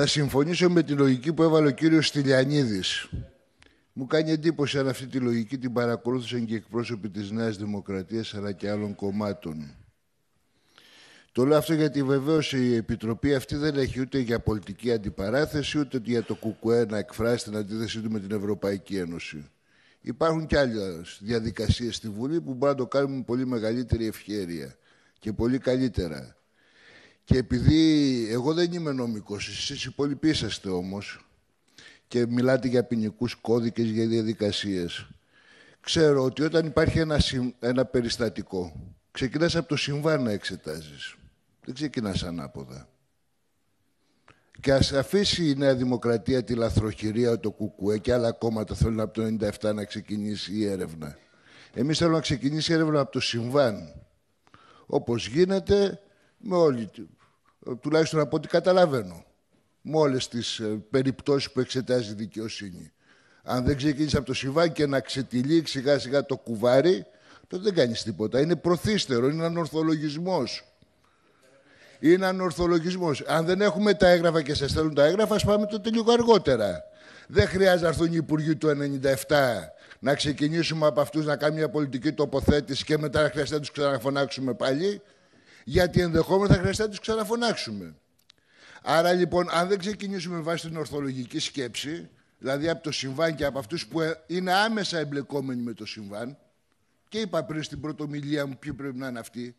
Θα συμφωνήσω με τη λογική που έβαλε ο κύριος Στυλιανίδης. Μου κάνει εντύπωση αν αυτή τη λογική την παρακολούθησαν και εκπρόσωποι της Νέας Δημοκρατίας αλλά και άλλων κομμάτων. Το λέω αυτό γιατί βεβαίως η Επιτροπή αυτή δεν έχει ούτε για πολιτική αντιπαράθεση, ούτε για το ΚΚΕ να εκφράσει την αντίθεσή του με την Ευρωπαϊκή Ένωση. Υπάρχουν και άλλες διαδικασίες στη Βουλή που μπορούν να το κάνουν με πολύ μεγαλύτερη ευχέρεια και πολύ καλύτερα. Και επειδή εγώ δεν είμαι νομικός, εσείς οι υπόλοιποι είσαστε όμως και μιλάτε για ποινικούς κώδικες, για διαδικασίες. Ξέρω ότι όταν υπάρχει ένα, περιστατικό, ξεκινάς από το συμβάν να εξετάζεις. Δεν ξεκινάς ανάποδα. Και ας αφήσει η Νέα Δημοκρατία τη λαθροχειρία, το κουκουέ και άλλα κόμματα θέλουν από το 97 να ξεκινήσει η έρευνα. Εμείς θέλουμε να ξεκινήσει η έρευνα από το συμβάν. Όπως γίνεται με όλη ε, τουλάχιστον από ό,τι καταλαβαίνω, με όλε τις ε, περιπτώσεις που εξετάζει η δικαιοσύνη. Αν δεν ξεκινήσει από το σιβάκι και να ξετυλίξει σιγά σιγά το κουβάρι, τότε δεν κάνεις τίποτα. Είναι προθύστερο, είναι ανορθολογισμό. Είναι ανορθολογισμό. Αν δεν έχουμε τα έγγραφα και σας στέλνουν τα έγγραφα, ας πάμε τότε λίγο αργότερα. Δεν χρειάζεται να έρθουν οι υπουργοί του 97 να ξεκινήσουμε από αυτούς να κάνουμε μια πολιτική τοποθέτηση και μετά να να τους ξαναφωνάξουμε πάλι γιατί ενδεχόμενα θα χρειαστεί να τους ξαναφωνάξουμε. Άρα λοιπόν, αν δεν ξεκινήσουμε βάσει την ορθολογική σκέψη, δηλαδή από το συμβάν και από αυτούς που είναι άμεσα εμπλεκόμενοι με το συμβάν, και είπα πριν στην πρωτομιλία μου ποιοι πρέπει να είναι αυτοί.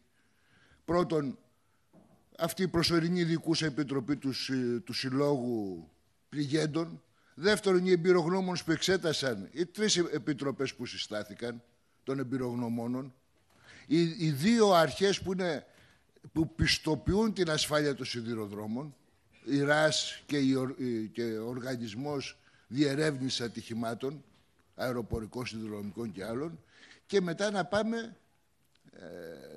Πρώτον, αυτή η προσωρινή ειδικούσα επιτροπή του, του Συλλόγου Πληγέντων. Δεύτερον, οι εμπειρογνώμονες που εξέτασαν, οι τρεις επιτροπές που συστάθηκαν των εμπειρογνωμόνων. Οι, οι δύο αρχές που είναι που πιστοποιούν την ασφάλεια των σιδηροδρόμων, η ΡΑΣ και, η, και ο Οργανισμός Διερεύνησης Ατυχημάτων, αεροπορικών, σιδηροδρομικών και άλλων, και μετά να πάμε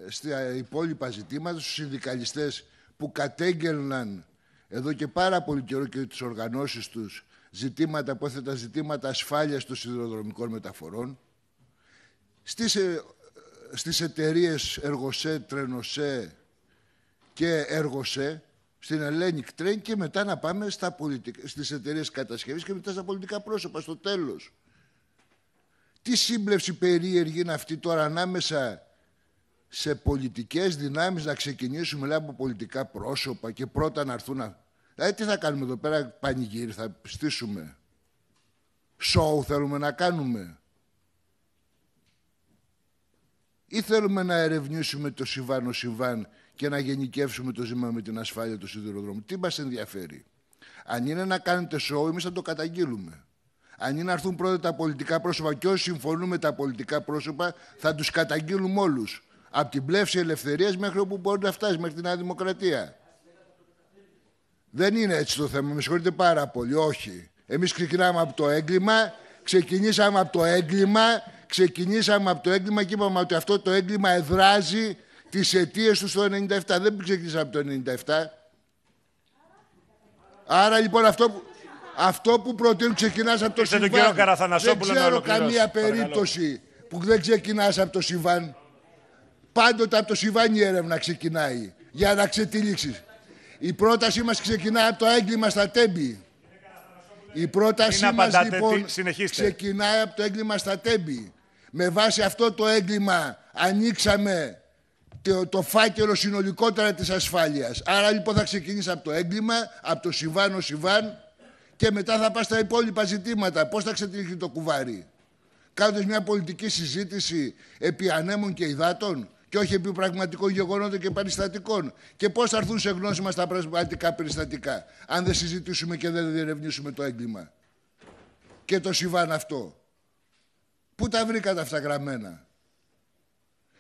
ε, στα υπόλοιπα ζητήματα, στους συνδικαλιστές που κατέγγελναν εδώ και πάρα πολύ καιρό και τις οργανώσεις τους ζητήματα που τα ζητήματα ασφάλειας των σιδηροδρομικών μεταφορών, στις, ε, ε στις εταιρείες Εργοσέ, Τρενοσέ, και έργωσε στην Ελένη Train και μετά να πάμε στα πολιτικ... στις εταιρείες κατασκευής και μετά στα πολιτικά πρόσωπα στο τέλος. Τι σύμπλευση περίεργη είναι αυτή τώρα ανάμεσα σε πολιτικές δυνάμεις να ξεκινήσουμε από πολιτικά πρόσωπα και πρώτα να έρθουν να... Δηλαδή τι θα κάνουμε εδώ πέρα, πανηγύρι θα στήσουμε. Σοου θέλουμε να κάνουμε. Ή θέλουμε να ερευνήσουμε το Σιβάνο συμβάν και να γενικεύσουμε το ζήτημα με την ασφάλεια του σιδηροδρόμου. Τι μας ενδιαφέρει. Αν είναι να κάνετε σοου, εμείς θα το καταγγείλουμε. Αν είναι να έρθουν πρώτα τα πολιτικά πρόσωπα και όσοι συμφωνούν με τα πολιτικά πρόσωπα, θα τους καταγγείλουμε όλους. Από την πλεύση ελευθερίας μέχρι όπου μπορεί να φτάσει, μέχρι την αδημοκρατία. Δεν είναι έτσι το θέμα. Με συγχωρείτε πάρα πολύ. Όχι. Εμείς ξεκινάμε από το έγκλημα, ξεκινήσαμε από το έγκλημα, ξεκινήσαμε από το έγκλημα και είπαμε ότι αυτό το έγκλημα εδράζει τις αιτίες του στο 97. Δεν ξεκίνησαν από το 97. Άρα λοιπόν αυτό που, αυτό που προτείνουν ξεκινάς από το Είστε Συμβάν. δεν ξέρω καμία περίπτωση που δεν ξεκινάς από το Συμβάν. Πάντοτε από το Συμβάν η έρευνα ξεκινάει για να ξετυλίξεις. Η πρότασή μας ξεκινάει από το έγκλημα στα τέμπη. Η πρότασή μας λοιπόν συνεχίστε. ξεκινάει από το έγκλημα στα τέμπη. Με βάση αυτό το έγκλημα ανοίξαμε το, το φάκελο συνολικότερα της ασφάλειας. Άρα λοιπόν θα ξεκινήσει από το έγκλημα, από το ο Σιβάν και μετά θα πας στα υπόλοιπα ζητήματα. Πώς θα ξετύχει το κουβάρι. Κάνοντας μια πολιτική συζήτηση επί ανέμων και υδάτων και όχι επί πραγματικών γεγονότων και περιστατικών. Και πώς θα έρθουν σε γνώση μας τα πραγματικά περιστατικά αν δεν συζητήσουμε και δεν διερευνήσουμε το έγκλημα. Και το Σιβάν αυτό. Πού τα βρήκατε αυτά γραμμένα.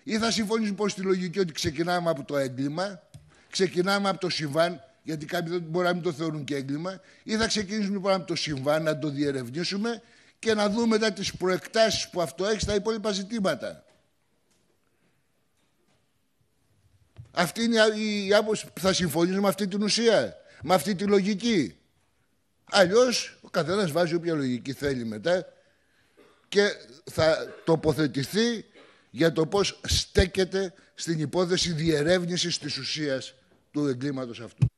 Ή θα συμφωνήσουμε πως στη λογική ότι ξεκινάμε από το έγκλημα, ξεκινάμε από το συμβάν, γιατί κάποιοι μπορεί να μην το θεωρούν και έγκλημα, ή θα ξεκινήσουμε λοιπόν από το συμβάν, να το διερευνήσουμε και να δούμε μετά τις προεκτάσεις που αυτό έχει στα υπόλοιπα ζητήματα. Αυτή είναι η άποψη θα συμφωνήσουμε με αυτή την ουσία, με αυτή τη λογική. Αλλιώς ο καθένας βάζει όποια λογική θέλει μετά και θα τοποθετηθεί για το πώς στέκεται στην υπόθεση διερεύνησης της ουσίας του εγκλήματος αυτού.